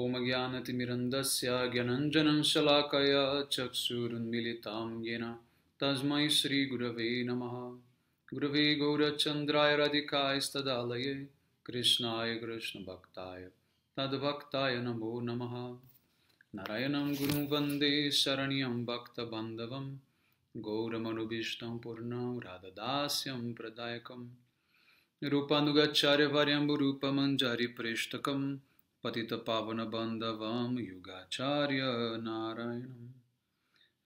ओम ज्ञानतिमिरन्दस्य ज्ञानञ्जनं शलाकया चक्षुरुन्मिलितां येन तस्मै श्रीगुरवे नमः गुरवे गौरचन्द्राय राधिकायस्तदालये कृष्णाय कृष्णभक्ताय तद्भक्ताय नमो नमः नारायणं गुरुं वन्दे शरण्यं भक्तबान्धवं गौरमनुभीष्टं पूर्णं राधदास्यं प्रदायकं रूपानुगाचार्यवर्यं रूपमञ्जारिप्रेष्टकम् पतितपावनबान्धवां युगाचार्य नारायणं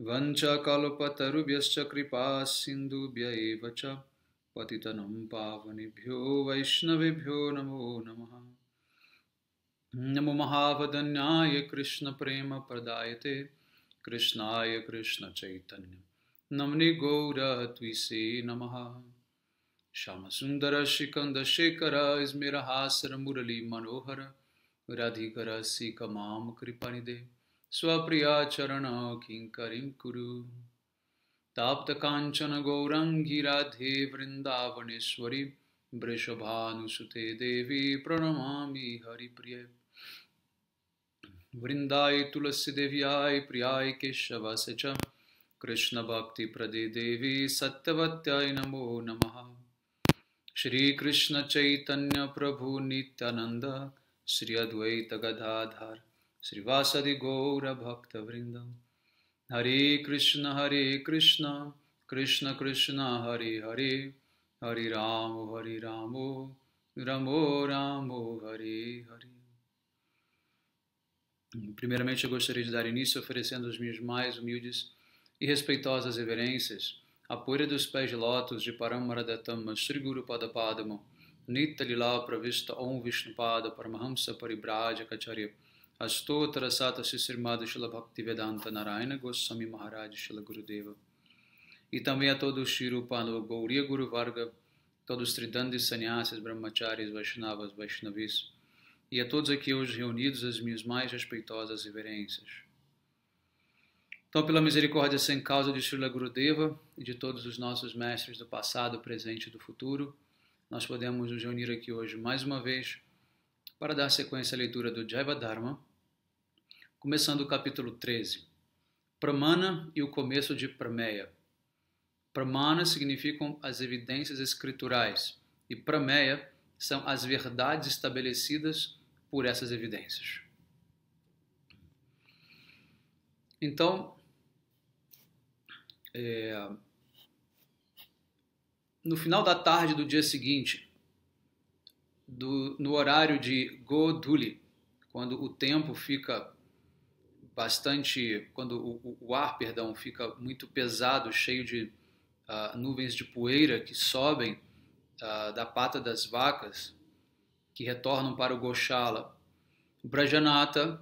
वञ्चकल्पतरुभ्यश्च कृपा सिन्धुभ्य एव च पतितनं पावनेभ्यो वैष्णवेभ्यो नमो नमः नमो महावदन्याय कृष्णप्रेमप्रदायते कृष्णाय कृष्णचैतन्य सुंदर श्रीकंद शेखर श्यामसुन्दर श्रीकन्दशेखर इस्मिरहासर मुरली मनोहर राधिकरस्य कमां कृपणिदे स्वप्रियाचरणकिङ्करीं कुरु ताप्तकाञ्चनगौरङ्गी राधे वृन्दावनेश्वरि वृषभानुसुते देवी प्रणमामि हरिप्रिय वृन्दाय तुलसीदेव्याय प्रियाय केशवस्य च कृष्णभक्तिप्रदे देवी सत्यवत्याय नमो नमः श्रीकृष्णचैतन्यप्रभुनित्यानन्द Sri Advaita Gadadhar, Sri Vasadi Goura Bhakta Vrindam, Hare Krishna Hare Krishna, Krishna Krishna Hare Hare, Hare Ramo Hare Ramo, Ramo Ramo Hare Hare. Primeiramente, eu gostaria de dar início oferecendo as minhas mais humildes e respeitosas reverências à poeira dos pés de lótus de Paramaradatama Sri Guru Padapadamam, नित्यलीला प्रविष्ट ओं विष्णुपाद Paramhans Paribraja Kacharya अस्तोत्र Sata श्रीमद श्रील भक्ति वेदांत नारायण Goswami महाराज Shila Gurudeva E também a todos Shirupano Gauriya Guru Varga, todos os Tridantes, Brahmacharis, Vaishnavas, Vaishnavis, e a todos aqui hoje reunidos as minhas mais respeitosas reverências. Então, pela misericórdia sem causa de Srila Gurudeva e de todos os nossos mestres do passado, presente e do futuro, nós podemos nos reunir aqui hoje mais uma vez para dar sequência à leitura do Jaiva Dharma, começando o capítulo 13. Pramana e o começo de Prameya. Pramana significam as evidências escriturais e Prameya são as verdades estabelecidas por essas evidências. Então, é, no final da tarde do dia seguinte, do, no horário de Goduli, quando o tempo fica bastante, quando o, o ar, perdão, fica muito pesado, cheio de uh, nuvens de poeira que sobem uh, da pata das vacas, que retornam para o Goshala. O Brajanata,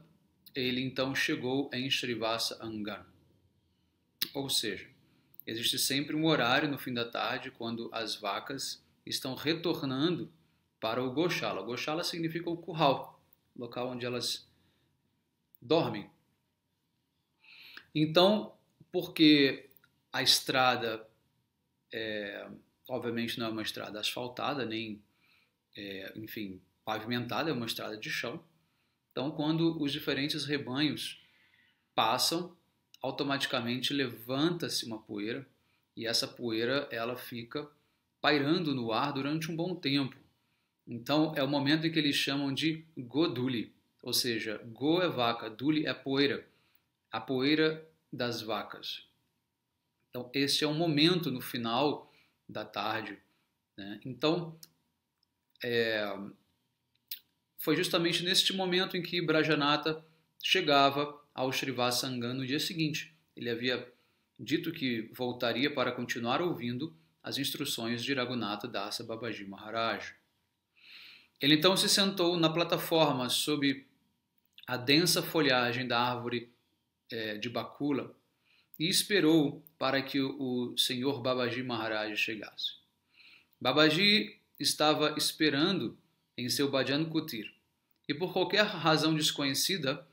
ele então chegou em Srivasa Angan, Ou seja, Existe sempre um horário no fim da tarde quando as vacas estão retornando para o Gochala. Gochala significa o curral, local onde elas dormem. Então, porque a estrada, é, obviamente, não é uma estrada asfaltada, nem, é, enfim, pavimentada, é uma estrada de chão. Então, quando os diferentes rebanhos passam automaticamente levanta-se uma poeira e essa poeira ela fica pairando no ar durante um bom tempo. Então é o momento em que eles chamam de goduli, ou seja, go é vaca, duli é poeira, a poeira das vacas. Então esse é um momento no final da tarde. Né? Então é, foi justamente neste momento em que Brajanata chegava ao Srivasangam no dia seguinte. Ele havia dito que voltaria para continuar ouvindo as instruções de Raghunatha Dasa Babaji Maharaj. Ele então se sentou na plataforma sob a densa folhagem da árvore é, de Bakula e esperou para que o senhor Babaji Maharaj chegasse. Babaji estava esperando em seu Bajan Kutir e por qualquer razão desconhecida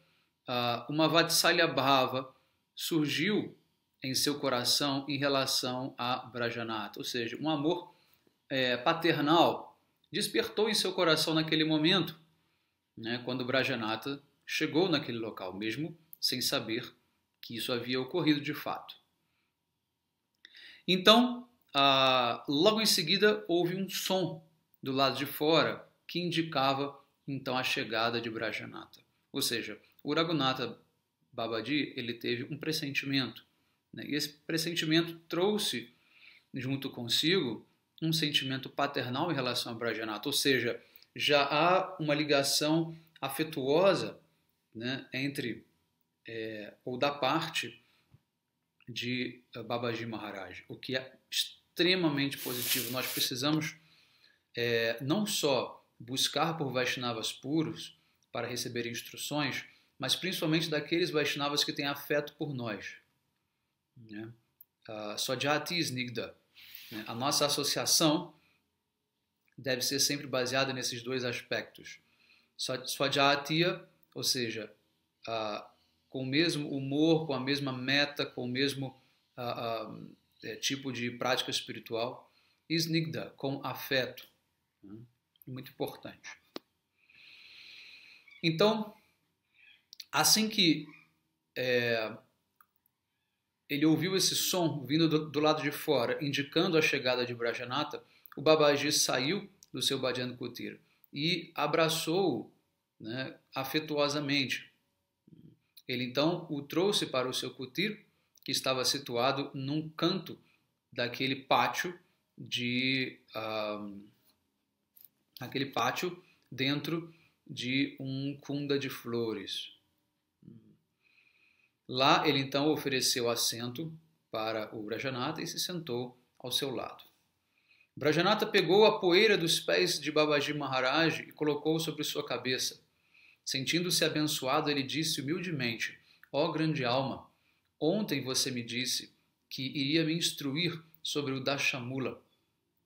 ah, uma Vatsalya Bhava surgiu em seu coração em relação a Brajanata, ou seja, um amor é, paternal despertou em seu coração naquele momento, né, quando Brajanata chegou naquele local, mesmo sem saber que isso havia ocorrido de fato. Então, ah, logo em seguida, houve um som do lado de fora que indicava então a chegada de Brajanata, ou seja, o Raghunatha Babaji ele teve um pressentimento. Né? E esse pressentimento trouxe junto consigo um sentimento paternal em relação a Brajanata, ou seja, já há uma ligação afetuosa né, entre é, ou da parte de eh, Babaji Maharaj, o que é extremamente positivo. Nós precisamos é, não só buscar por Vaishnavas puros para receber instruções, mas principalmente daqueles Vaishnavas que têm afeto por nós. Né? Uh, ah, Sojati Snigda. Né? A nossa associação deve ser sempre baseada nesses dois aspectos. Swajatia, ou seja, ah, com o mesmo humor, com a mesma meta, com o mesmo ah, é, tipo de prática espiritual. E snigda, com afeto. Né? Muito importante. Então, Assim que é, ele ouviu esse som vindo do, do, lado de fora, indicando a chegada de Brajanata, o Babaji saiu do seu Bhajan kutir e abraçou-o né, afetuosamente. Ele então o trouxe para o seu kutir, que estava situado num canto daquele pátio de um, aquele pátio dentro de um cunda de flores. Lá ele então ofereceu assento para o Brajanata e se sentou ao seu lado. Brajanata pegou a poeira dos pés de Babaji Maharaj e colocou sobre sua cabeça. Sentindo-se abençoado, ele disse humildemente: Ó oh, grande alma, ontem você me disse que iria me instruir sobre o Dashamula.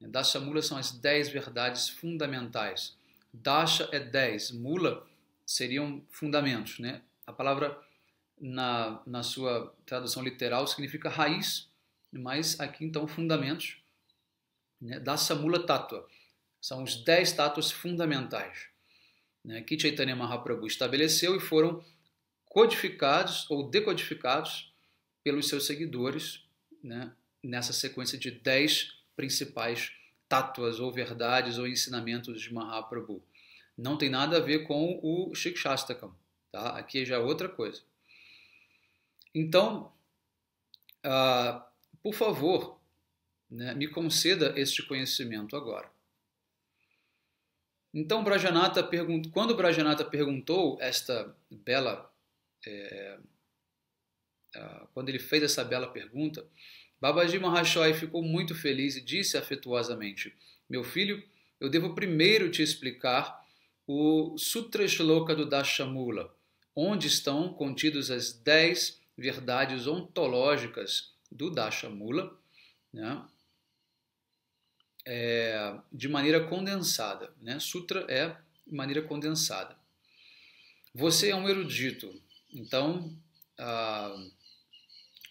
Dashamula são as dez verdades fundamentais. Dasha é dez, mula seriam fundamentos, né? A palavra na, na sua tradução literal significa raiz, mas aqui então fundamentos né, da Samula Tattva. São os dez tátuas fundamentais né, que Chaitanya Mahaprabhu estabeleceu e foram codificados ou decodificados pelos seus seguidores né, nessa sequência de dez principais tátuas ou verdades ou ensinamentos de Mahaprabhu. Não tem nada a ver com o Shikshastakam, tá? Aqui já é outra coisa. Então, uh, por favor, né, me conceda este conhecimento agora. Então, Brajanata pergunt... quando Brajanata perguntou esta bela. É, uh, quando ele fez essa bela pergunta, Babaji Mahashoy ficou muito feliz e disse afetuosamente: Meu filho, eu devo primeiro te explicar o Sutra Shloka do Dashamula, onde estão contidos as dez verdades ontológicas do Dashamula, né? É, de maneira condensada. Né? Sutra é de maneira condensada. Você é um erudito, então ah,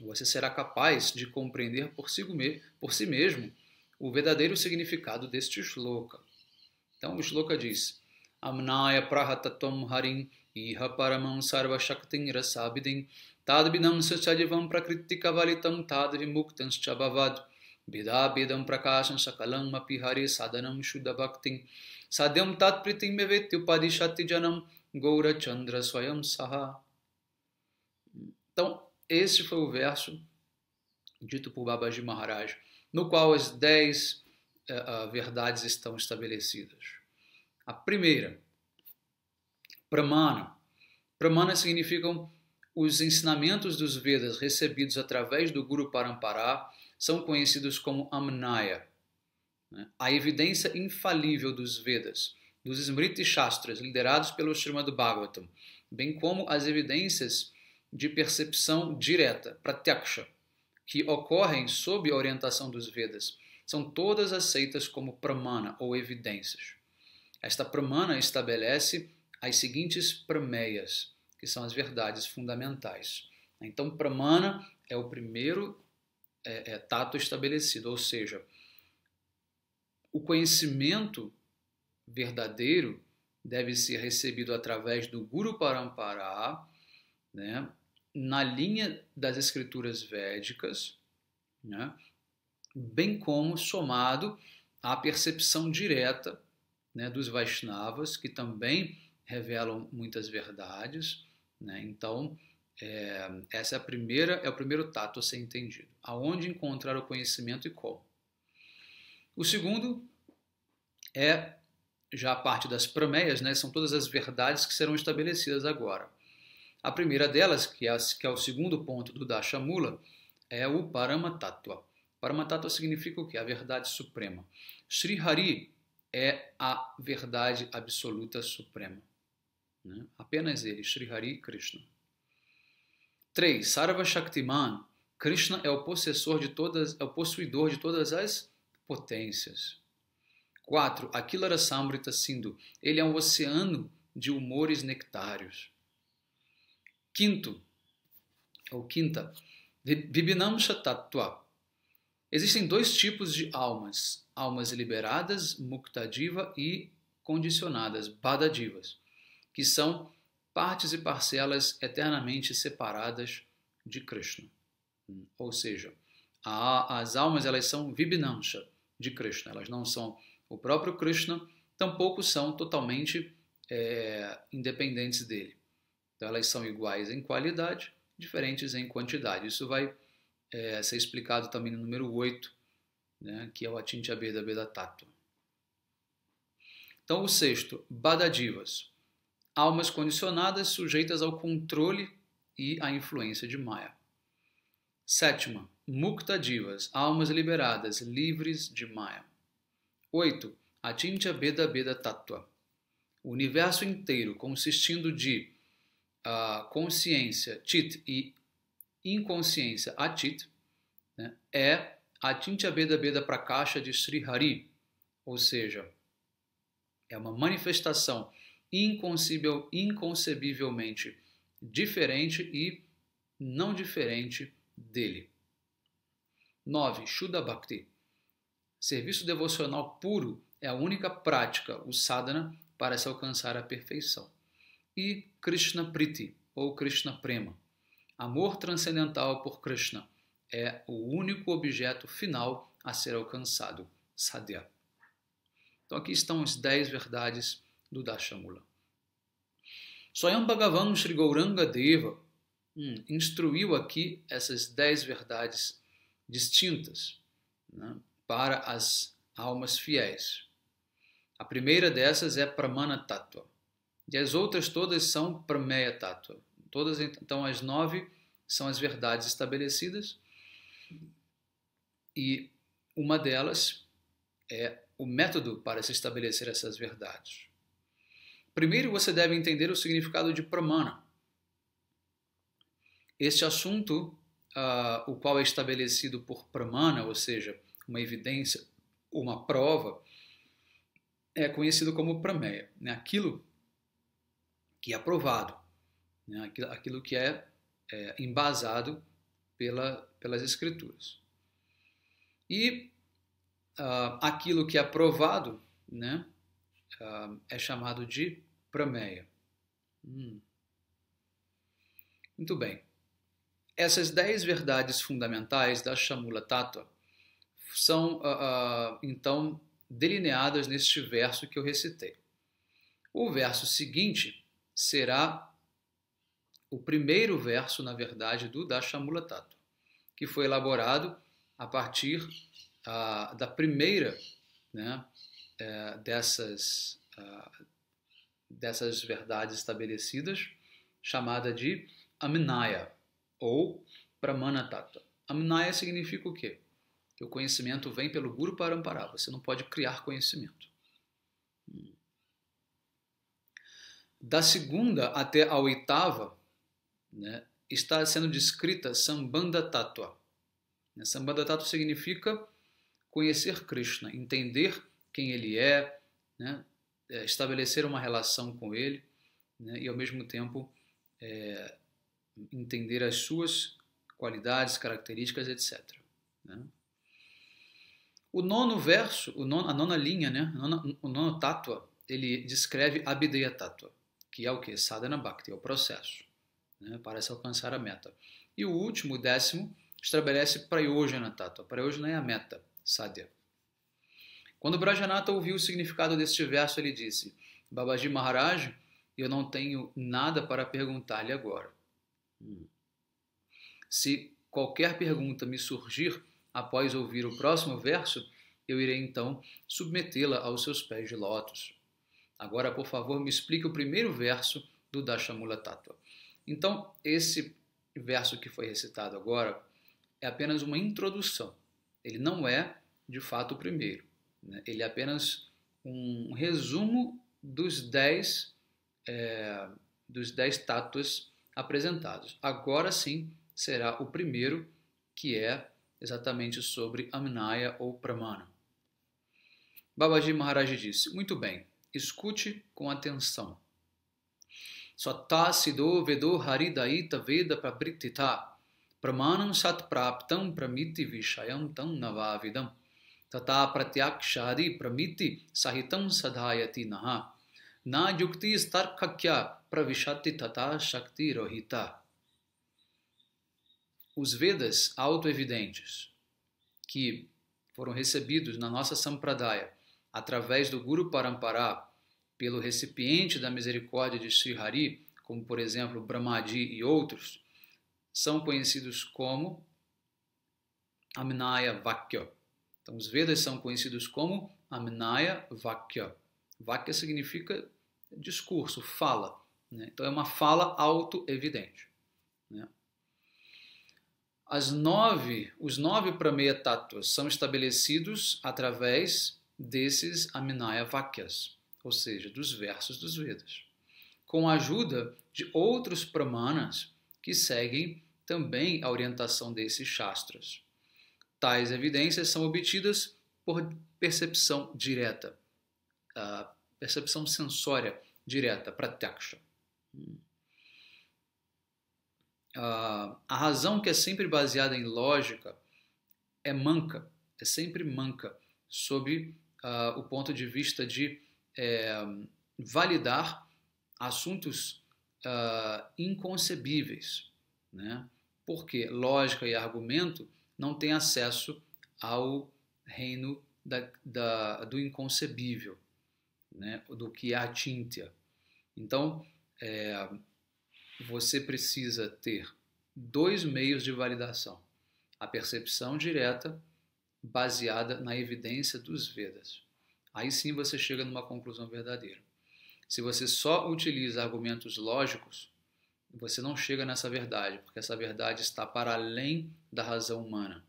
você será capaz de compreender por si, por si mesmo o verdadeiro significado deste shloka. Então o shloka diz: Amnaya prahatatvam harim iha paramam sarva shaktin rasabidin Tadbidam sachajivam prakritikavalitam tadvimuktanscha bhavad. Bidabidam prakasham sakalam apihari sadanam shuddha bhaktim. Sadyam tatpritim mevetyu padishati janam gaura chandra swayam saha. Então, esse foi o verso dito por Babaji Maharaj, no qual as dez uh, verdades estão estabelecidas. A primeira, pramana. Pramana significam os ensinamentos dos Vedas recebidos através do Guru Parampara são conhecidos como Amnaya. Né? A evidência infalível dos Vedas, dos Smriti Shastras, liderados pelo Srimad Bhagavatam, bem como as evidências de percepção direta, pratyaksha, que ocorrem sob a orientação dos Vedas, são todas aceitas como pramana ou evidências. Esta pramana estabelece as seguintes prameias que são as verdades fundamentais. Então, pramana é o primeiro é, é, tato estabelecido, ou seja, o conhecimento verdadeiro deve ser recebido através do Guru Parampara, né, na linha das escrituras védicas, né, bem como somado à percepção direta né, dos Vaishnavas, que também revelam muitas verdades, né? Então, é, essa é a primeira, é o primeiro tato a ser entendido. Aonde encontrar o conhecimento e como. O segundo é já a parte das promeias, né? São todas as verdades que serão estabelecidas agora. A primeira delas, que é, que é o segundo ponto do Dashamula, é o Paramatattva. Paramatattva significa o que? A verdade suprema. Sri Hari é a verdade absoluta suprema. Né? Apenas ele, Sri Hari Krishna. 3. Sarva Shaktiman. Krishna é o possessor de todas, é o possuidor de todas as potências. 4. Akilara Samrita Sindhu. Ele é um oceano de humores nectários. Quinto, ou quinta, Vibhinamsha Tattva. Existem dois tipos de almas: almas liberadas, Muktadiva e condicionadas, badadivas que são partes e parcelas eternamente separadas de Krishna. Hum, ou seja, a, as almas elas são vibinansha de Krishna, elas não são o próprio Krishna, tampouco são totalmente é, independentes dele. Então elas são iguais em qualidade, diferentes em quantidade. Isso vai é, ser explicado também no número 8, né, que é o Atintyabheda Beda Tattva. Então o sexto, Badadivas almas condicionadas sujeitas ao controle e à influência de Maya. Sétima, Mukta Divas, almas liberadas, livres de Maya. 8. Atintya Beda Beda Tattva. O universo inteiro, consistindo de uh, consciência, Chit, e inconsciência, Atit, né, é Atintya Beda Beda Prakasha de Sri Hari, ou seja, é uma manifestação inconcebível, inconcebivelmente diferente e não diferente dele. 9. Shuddha Bhakti. Serviço devocional puro é a única prática, o sadhana, para se alcançar a perfeição. E Krishna Priti, ou Krishna Prema. Amor transcendental por Krishna é o único objeto final a ser alcançado, sadhya. Então aqui estão as 10 verdades do Dashamula. Swayam Bhagavan Sri Gauranga Deva hum, instruiu aqui essas dez verdades distintas né, para as almas fiéis. A primeira dessas é Pramana Tattva. E as outras todas são Prameya Tattva. Todas, então, as nove são as verdades estabelecidas. E uma delas é o método para se estabelecer essas verdades. Primeiro você deve entender o significado de pramana. Este assunto, uh, o qual é estabelecido por pramana, ou seja, uma evidência, uma prova, é conhecido como prameya, né? aquilo que é aprovado, né? aquilo, aquilo, que é, é embasado pela, pelas escrituras. E uh, aquilo que é aprovado né? Uh, é chamado de Promeia. Hum. Muito bem. Essas dez verdades fundamentais da Shamula Tattva são, uh, uh, então, delineadas neste verso que eu recitei. O verso seguinte será o primeiro verso, na verdade, do Dashamula Tattva, que foi elaborado a partir uh, da primeira né, eh, dessas dessas verdades estabelecidas, chamada de Amnaya ou Pramana Tattva. Amnaya significa o quê? Que o conhecimento vem pelo Guru para amparar. Você não pode criar conhecimento. Da segunda até a oitava, né, está sendo descrita Sambandha Tattva. Né, Sambandha Tattva significa conhecer Krishna, entender quem ele é, né, eh, estabelecer uma relação com ele né, e, ao mesmo tempo, é, entender as suas qualidades, características, etc. Né? O nono verso, o nono, a nona linha, né, o nono tátua, ele descreve Abhideya Tattva, que é o que? Sadhana Bhakti, é o processo né, para se alcançar a meta. E o último, o décimo, estabelece Prayojana Tattva. Prayojana é a meta, Sadhya. Quando Brajanata ouviu o significado deste verso, ele disse: Babaji Maharaj, eu não tenho nada para perguntar-lhe agora. Hum. Se qualquer pergunta me surgir após ouvir o próximo verso, eu irei então submetê-la aos seus pés de lótus. Agora, por favor, me explique o primeiro verso do Dashamula Tattva. Então, esse verso que foi recitado agora é apenas uma introdução. Ele não é, de fato, o primeiro. Né? Ele é apenas um resumo dos dez é, dos dez tátuas apresentados. Agora sim será o primeiro, que é exatamente sobre Amnaya ou Pramana. Babaji Maharaj disse: Muito bem, escute com atenção. Satasido tá vedo haridaita veda prabritita pramanam satpraptam pramiti vishayam tam navavidam. तथा प्रत्याक्षारी प्रमिति सहितं सधायति नः न युक्ति तर्कख्या प्रविशति तथा शक्ति रोहिता os Vedas autoevidentes que foram recebidos na nossa Sampradaya através do Guru Parampara pelo recipiente da misericórdia de Sri Hari, como por exemplo Brahmadi e outros, são conhecidos como Amnaya Vakya, então, os Vedas são conhecidos como Amnaya Vakya. Vakya significa discurso, fala. Né? Então, é uma fala auto-evidente. Né? As nove, os nove Pramaya tattvas são estabelecidos através desses Amnaya Vakyas, ou seja, dos versos dos Vedas, com a ajuda de outros pramanas que seguem também a orientação desses shastras. Tais evidências são obtidas por percepção direta, percepção sensória direta, pratyaksha. Uh, a razão que é sempre baseada em lógica é manca, é sempre manca, sob uh, o ponto de vista de é, validar assuntos uh, inconcebíveis. Né? Porque lógica e argumento não tem acesso ao reino da, da, do inconcebível, né, do que é a tíntia. Então, é, você precisa ter dois meios de validação: a percepção direta, baseada na evidência dos Vedas. Aí sim você chega numa conclusão verdadeira. Se você só utiliza argumentos lógicos, você não chega nessa verdade, porque essa verdade está para além da razão humana.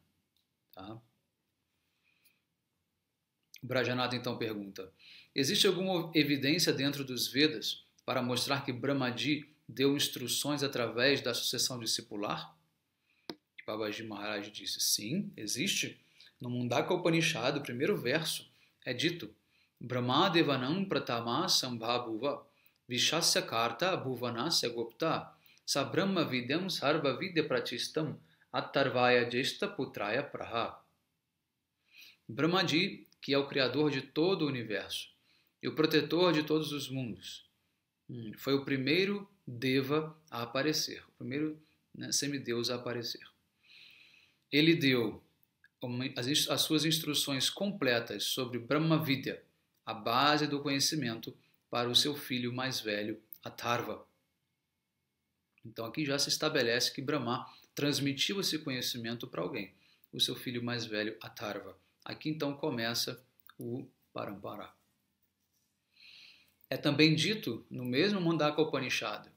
Tá? Brajanata então pergunta: Existe alguma evidência dentro dos Vedas para mostrar que Brahmadi deu instruções através da sucessão discipular? E Babaji Maharaj disse: Sim, existe. No Mundaka Upanishad, o primeiro verso, é dito: Brahma Devanam Pratama Sambhavuva Vishasya Karta Bhuvanasya Gopta Sabrahma vidyam sarva vidya pratistam atarvaya jesta putraya praha. Brahmaji, que é o criador de todo o universo e o protetor de todos os mundos, hum, foi o primeiro deva a aparecer, o primeiro né, semideus a aparecer. Ele deu as, as suas instruções completas sobre Brahma vidya, a base do conhecimento, para o seu filho mais velho, Atharva. Então aqui já se estabelece que Brahma transmitiu esse conhecimento para alguém, o seu filho mais velho Atarva. Aqui então começa o Parampara. É também dito no mesmo Mandaka Upanishad,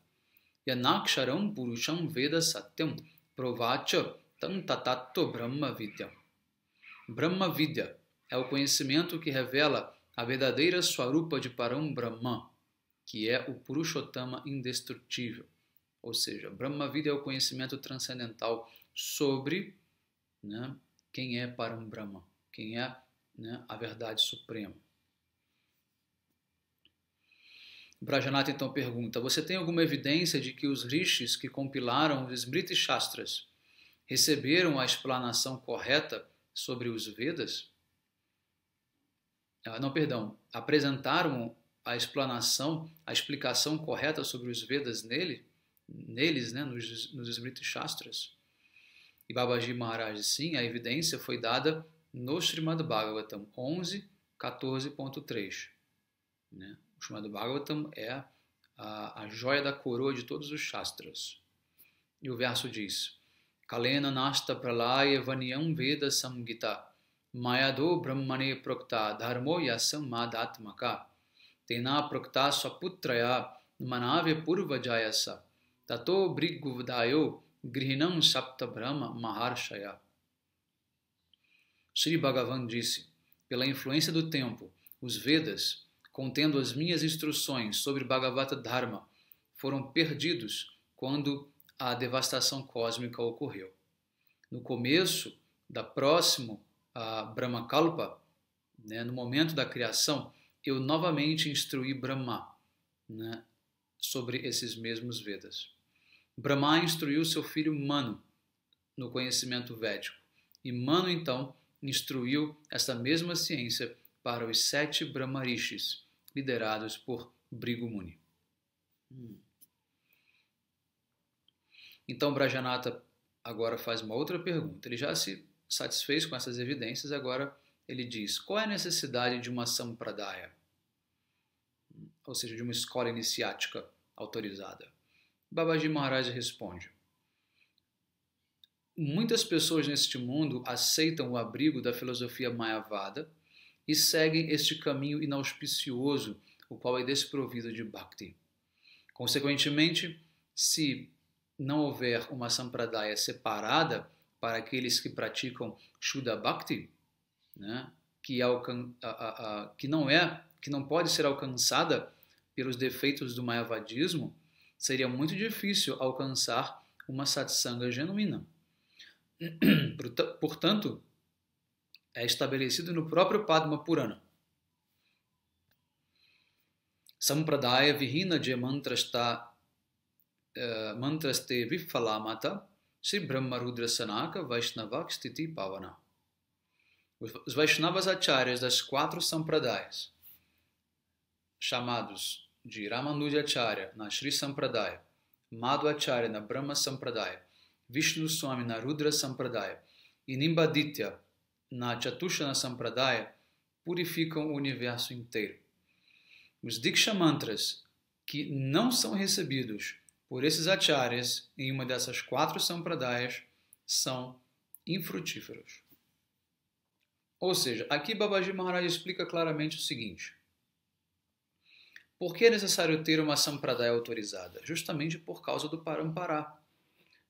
Yanaksharam Purusham Veda Satyam Provacha Tantatato Tatato Brahma Vidya. Brahma Vidya é o conhecimento que revela a verdadeira Swarupa de Param Brahma, que é o Purushottama indestrutível. Ou seja, Brahma Vida é o conhecimento transcendental sobre né, quem é para um Brahma, quem é né, a verdade suprema. Brajanata então pergunta: Você tem alguma evidência de que os rishis que compilaram os Smriti Shastras receberam a explanação correta sobre os Vedas? Ah, não, perdão, apresentaram a explanação, a explicação correta sobre os Vedas nele? neles, né, nos, nos Smriti Shastras, e Babaji Maharaj, sim, a evidência foi dada no Srimad Bhagavatam 11, 14.3. Né? O Srimad Bhagavatam é a, a joia da coroa de todos os Shastras. E o verso diz, Kalena nasta pralaya vaniyam veda samgita mayado brahmane prokta dharmo yasam madatmaka tena prokta swaputraya manave jayasa ततो भृगुदायो grihinam sapta brahma maharshaya. Sri Bhagavan disse, pela influência do tempo, os Vedas, contendo as minhas instruções sobre Bhagavata Dharma, foram perdidos quando a devastação cósmica ocorreu. No começo da próxima Brahmakalpa, né, no momento da criação, eu novamente instruí Brahma né, sobre esses mesmos Vedas. Brahma instruiu seu filho Manu no conhecimento védico, e Manu então instruiu essa mesma ciência para os sete Brahmarishis, liderados por Muni. Hum. Então Brajanata agora faz uma outra pergunta. Ele já se satisfez com essas evidências, agora ele diz: qual é a necessidade de uma sampradaya? Ou seja, de uma escola iniciática autorizada. Babaji Maharaj responde: Muitas pessoas neste mundo aceitam o abrigo da filosofia Mayavada e seguem este caminho inauspicioso, o qual é desprovido de bhakti. Consequentemente, se não houver uma sampradaya separada para aqueles que praticam Shuddha Bhakti, né, que, a, a, a, que não é, que não pode ser alcançada pelos defeitos do mayavadismo, seria muito difícil alcançar uma satsanga genuína. Portanto, é estabelecido no próprio Padma Purana. Sampradaya vihina de mantrasta uh, mantraste vifalamata Sri Brahmarudra Sanaka Vaishnavak Pavana. Os Vaishnavas Acharyas das quatro Sampradayas, chamados de Ramanujacharya na Sri Sampradaya, Madhvacharya na Brahma Sampradaya, Vishnu Swami na Rudra Sampradaya e Nimbaditya na Chatushana Sampradaya purificam o universo inteiro. Os Diksha Mantras que não são recebidos por esses acharyas em uma dessas quatro sampradayas são infrutíferos. Ou seja, aqui Babaji Maharaj explica claramente o seguinte: por que é necessário ter uma sampradaya autorizada? Justamente por causa do parampará.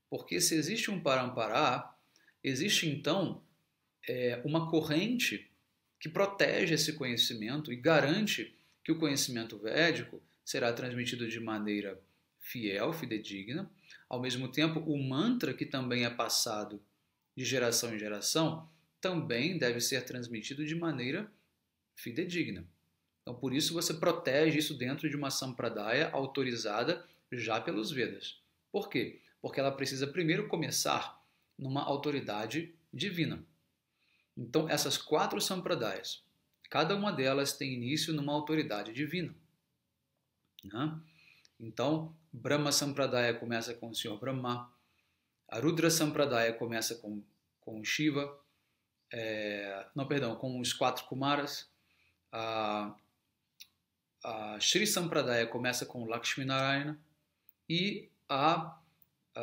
Porque se existe um parampará, existe então é, uma corrente que protege esse conhecimento e garante que o conhecimento védico será transmitido de maneira fiel, fidedigna. Ao mesmo tempo, o mantra que também é passado de geração em geração também deve ser transmitido de maneira fidedigna. Então, por isso você protege isso dentro de uma sampradaya autorizada já pelos Vedas. Por quê? Porque ela precisa primeiro começar numa autoridade divina. Então, essas quatro sampradayas, cada uma delas tem início numa autoridade divina. Né? Então, Brahma Sampradaya começa com o Senhor Brahma, Arudra Sampradaya começa com, com Shiva, é, não, perdão, com os quatro Kumaras, a a Shri Sampradaya começa com Lakshmi Narayana e a, a,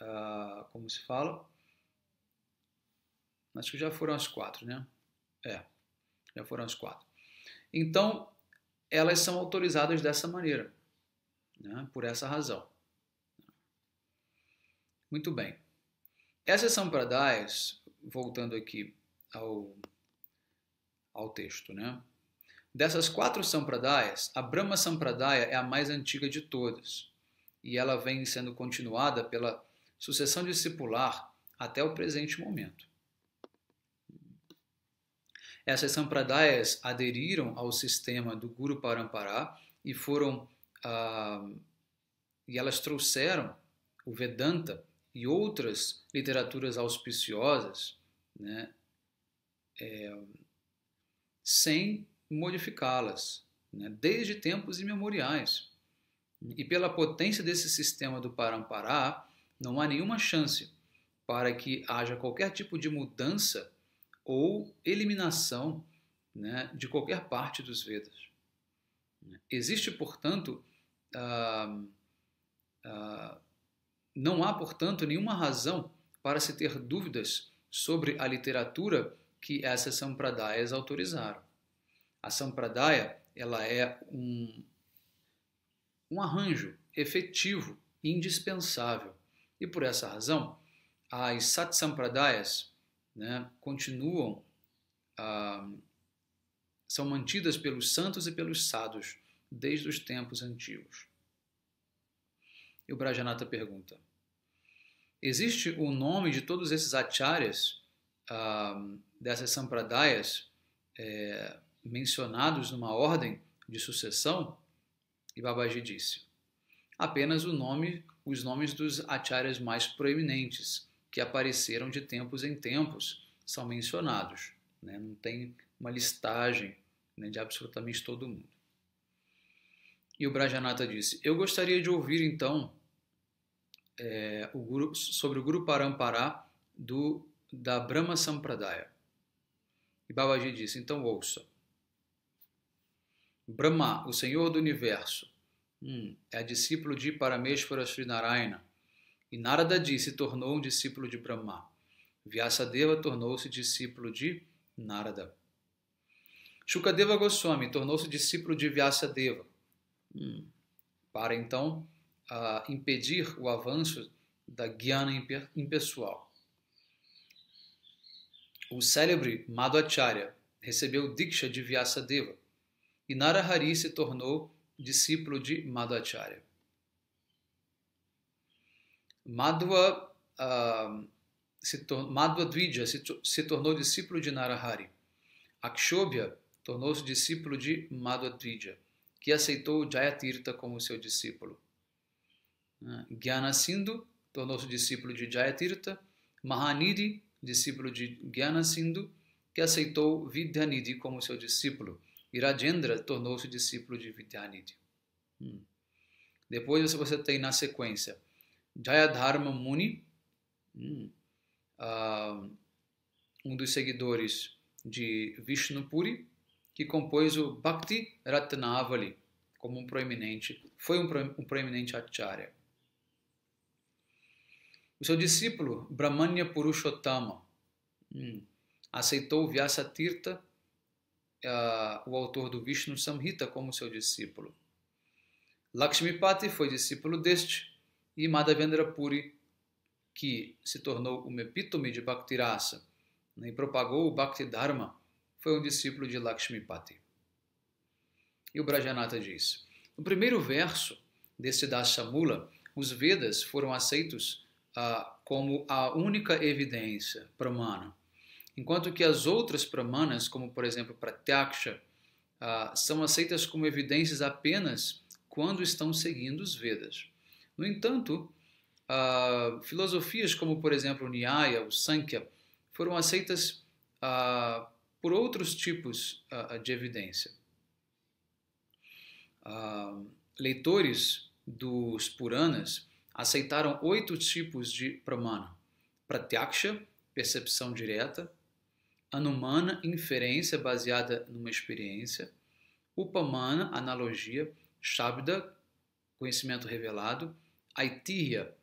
a, ah, como se fala? Acho que já foram as quatro, né? É, já foram as quatro. Então, elas são autorizadas dessa maneira, né? por essa razão. Muito bem. Essas Sampradayas, voltando aqui ao, ao texto, né? Dessas quatro sampradayas, a Brahma Sampradaya é a mais antiga de todas e ela vem sendo continuada pela sucessão discipular até o presente momento. Essas sampradayas aderiram ao sistema do Guru Parampara e foram ah, e elas trouxeram o Vedanta e outras literaturas auspiciosas, né, é, sem modificá-las, né, desde tempos imemoriais. E pela potência desse sistema do Parampará, não há nenhuma chance para que haja qualquer tipo de mudança ou eliminação né, de qualquer parte dos Vedas. Existe, portanto, uh, uh, não há, portanto, nenhuma razão para se ter dúvidas sobre a literatura que essas sampradayas autorizaram. A sampradaya ela é um, um arranjo efetivo indispensável. E por essa razão, as satsampradayas né, continuam, ah, são mantidas pelos santos e pelos sados desde os tempos antigos. E o Brajanata pergunta: existe o nome de todos esses acharyas, ah, dessas sampradayas, eh, mencionados numa ordem de sucessão? E Babaji disse: apenas nome, os nomes dos acharyas mais proeminentes, que apareceram de tempos em tempos, são mencionados. Né? Não tem uma listagem né, de absolutamente todo mundo. E o Brajanata disse: Eu gostaria de ouvir então é, o guru, sobre o Guru Parampará do, da Brahma Sampradaya. E Babaji disse: Então ouça. Brahma, o Senhor do Universo, hum, é discípulo de Parameshvara Srinarayana. E Narada disse, se tornou um discípulo de Brahma. Vyasadeva tornou-se discípulo de Narada. Shukadeva Goswami tornou-se discípulo de Vyasadeva. Hum, para então uh, impedir o avanço da Guiana impessoal. O célebre Madhvacharya recebeu Diksha de Vyasadeva e Narahari se tornou discípulo de Madhvacharya. Madhva, uh, se Madhva Dvija se, se, tornou discípulo de Narahari. Akshobhya tornou-se discípulo de Madhva Dvija, que aceitou Jayatirtha como seu discípulo. Uh, ah, Gyanasindu tornou-se discípulo de Jayatirtha. Mahanidhi, discípulo de Gyanasindu, que aceitou Vidyanidhi como seu discípulo. Virajendra tornou-se discípulo de Vidyanidhi. Hum. Depois você tem na sequência Jayadharma Muni, hum, uh, um dos seguidores de Vishnupuri, que compôs o Bhakti Ratnavali como um proeminente, foi um, pro, um proeminente acharya. O seu discípulo Brahmanya Purushottama hum, aceitou Vyasa Tirtha uh, o autor do Vishnu Samhita como seu discípulo. Lakshmipati foi discípulo deste e Madhavendra Puri, que se tornou um epítome de Bhaktirasa né, e propagou o Bhakti Dharma, foi um discípulo de Lakshmipati. E o Brajanata diz: no primeiro verso desse Dasamula, os Vedas foram aceitos ah, como a única evidência pramana enquanto que as outras pramanas, como por exemplo pratyaksha, ah, são aceitas como evidências apenas quando estão seguindo os Vedas. No entanto, ah, filosofias como por exemplo Nyaya, ou Sankhya, foram aceitas ah, por outros tipos de evidência. leitores dos Puranas aceitaram oito tipos de pramana: pratyaksha, percepção direta, Anumana, inferência baseada numa experiência. Upamana, analogia. Shabda, conhecimento revelado. Aitiya,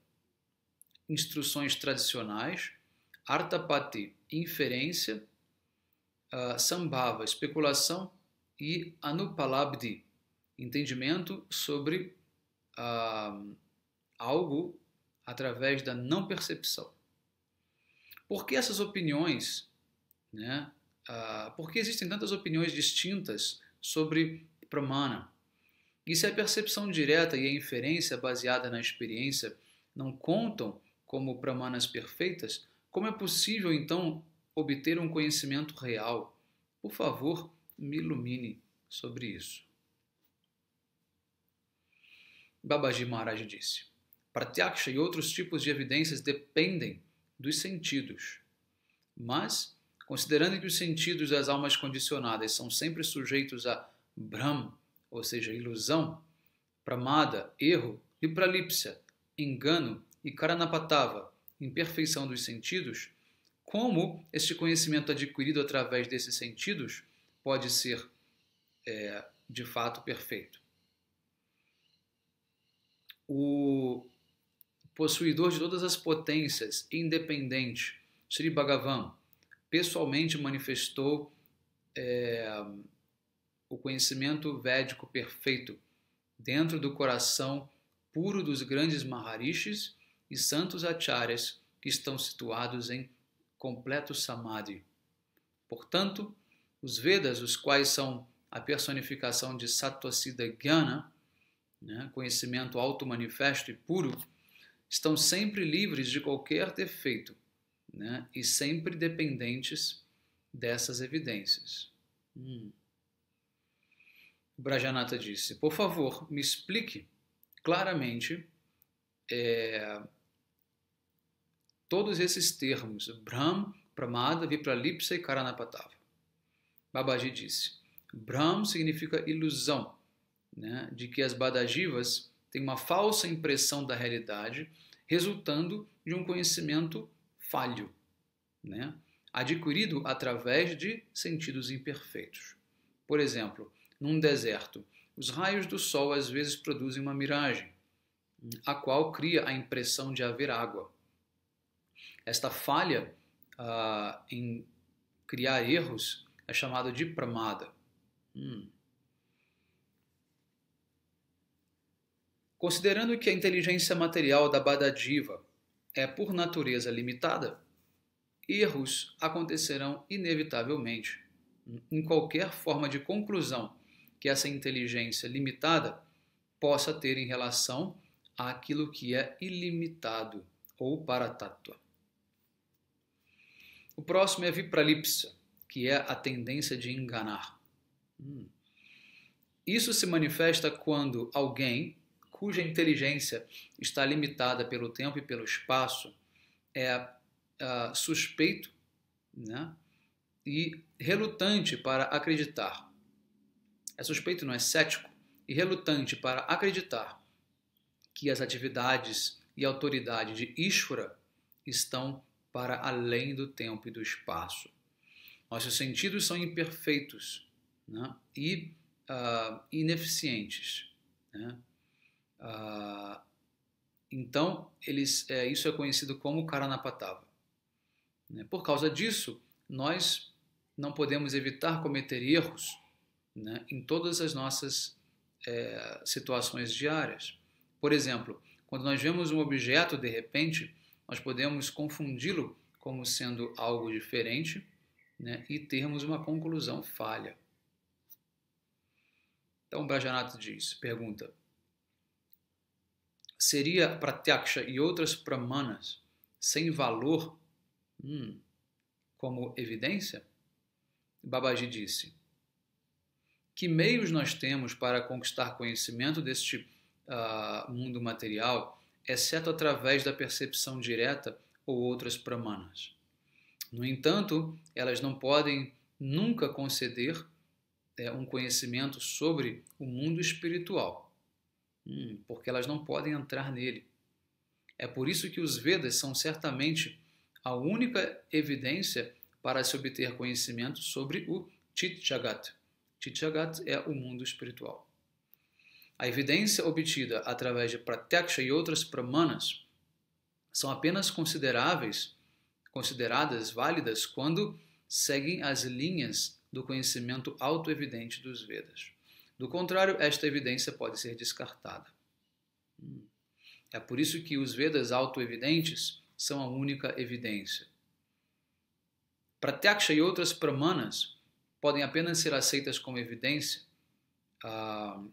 instruções tradicionais. Artapati, inferência. Uh, sambhava, especulação. E Anupalabdi, entendimento sobre uh, algo através da não percepção. Por que essas opiniões né? Ah, porque existem tantas opiniões distintas sobre pramana. E se a percepção direta e a inferência baseada na experiência não contam como pramanas perfeitas, como é possível então obter um conhecimento real? Por favor, me ilumine sobre isso. Babaji Maharaj disse: Pratyaksha e outros tipos de evidências dependem dos sentidos, mas Considerando que os sentidos das almas condicionadas são sempre sujeitos a Brahm, ou seja, ilusão, Pramada, erro, e pralipsa, engano, e Karanapatava, imperfeição dos sentidos, como este conhecimento adquirido através desses sentidos pode ser é, de fato perfeito? O possuidor de todas as potências, independente, Sri Bhagavan, pessoalmente manifestou é, o conhecimento védico perfeito dentro do coração puro dos grandes Maharishis e santos acharyas que estão situados em completo samadhi. Portanto, os Vedas, os quais são a personificação de sattva Dhyana, né, conhecimento auto-manifesto e puro, estão sempre livres de qualquer defeito, né? e sempre dependentes dessas evidências. Hum. O Brajanata disse: Por favor, me explique claramente é, todos esses termos, Brahm, Pramada, Vipralipsa e Karanapatava. Babaji disse: Brahm significa ilusão, né, de que as badajivas têm uma falsa impressão da realidade, resultando de um conhecimento falho, né? adquirido através de sentidos imperfeitos. Por exemplo, num deserto, os raios do sol às vezes produzem uma miragem, a qual cria a impressão de haver água. Esta falha uh, em criar erros é chamada de pramada. Hum. Considerando que a inteligência material da Badadiva é por natureza limitada, erros acontecerão inevitavelmente. Em qualquer forma de conclusão que essa inteligência limitada possa ter em relação àquilo que é ilimitado ou para tatua. O próximo é vipralipsa, que é a tendência de enganar. Hum. Isso se manifesta quando alguém cuja inteligência está limitada pelo tempo e pelo espaço, é uh, suspeito né, e relutante para acreditar. É suspeito, não é cético, e relutante para acreditar que as atividades e autoridade de Ishvara estão para além do tempo e do espaço. Nossos sentidos são imperfeitos né, e uh, ineficientes. Né? Ah, então, eles, é, isso é conhecido como Karanapatava. Né? Por causa disso, nós não podemos evitar cometer erros né, em todas as nossas é, situações diárias. Por exemplo, quando nós vemos um objeto de repente, nós podemos confundi-lo como sendo algo diferente né, e termos uma conclusão falha. Então, o Brajanato diz, pergunta, seria pratyaksha e outras pramanas sem valor hum, como evidência? Babaji disse: Que meios nós temos para conquistar conhecimento deste uh, mundo material, exceto através da percepção direta ou outras pramanas? No entanto, elas não podem nunca conceder é, um conhecimento sobre o mundo espiritual Hum, porque elas não podem entrar nele. É por isso que os Vedas são certamente a única evidência para se obter conhecimento sobre o Chit Jagat. Chit Jagat é o mundo espiritual. A evidência obtida através de Pratyaksha e outras pramanas são apenas consideráveis, consideradas válidas quando seguem as linhas do conhecimento autoevidente dos Vedas. Do contrário, esta evidência pode ser descartada. Hum. É por isso que os Vedas autoevidentes são a única evidência. Pratyaksha e outras pramanas podem apenas ser aceitas como evidência ah,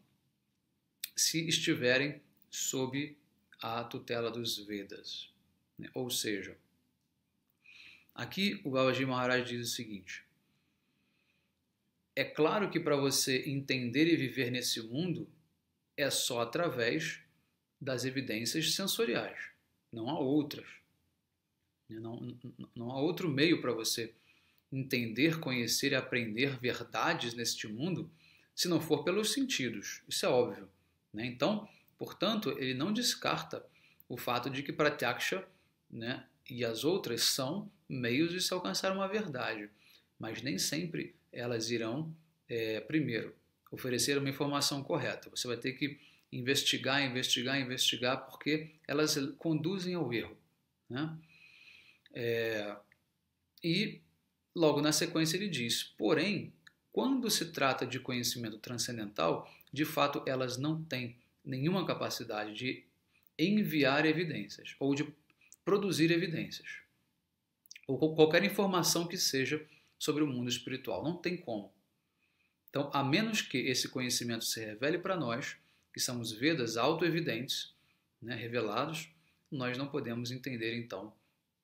se estiverem sob a tutela dos Vedas. Né? Ou seja, aqui o Babaji Maharaj diz o seguinte: é claro que para você entender e viver nesse mundo é só através das evidências sensoriais, não há outras. Não, não há outro meio para você entender, conhecer e aprender verdades neste mundo se não for pelos sentidos. Isso é óbvio. Né? Então, portanto, ele não descarta o fato de que Pratyaksha né, e as outras são meios de se alcançar uma verdade, mas nem sempre elas irão, é, primeiro, oferecer uma informação correta. Você vai ter que investigar, investigar, investigar, porque elas conduzem ao erro. Né? É, e logo na sequência ele diz: porém, quando se trata de conhecimento transcendental, de fato elas não têm nenhuma capacidade de enviar evidências ou de produzir evidências ou qualquer informação que seja sobre o mundo espiritual. Não tem como. Então, a menos que esse conhecimento se revele para nós, que são os Vedas autoevidentes, né, revelados, nós não podemos entender então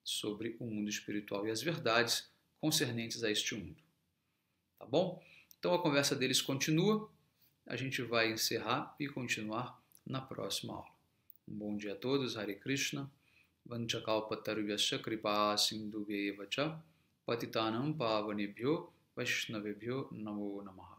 sobre o mundo espiritual e as verdades concernentes a este mundo. Tá bom? Então a conversa deles continua. A gente vai encerrar e continuar na próxima aula. Um bom dia a todos. Hare Krishna. Vanchakalpatarubhyasya kripa sindhubhyeva cha. पतितानं पावनेभ्यो वैष्णवेभ्यो नमो नमः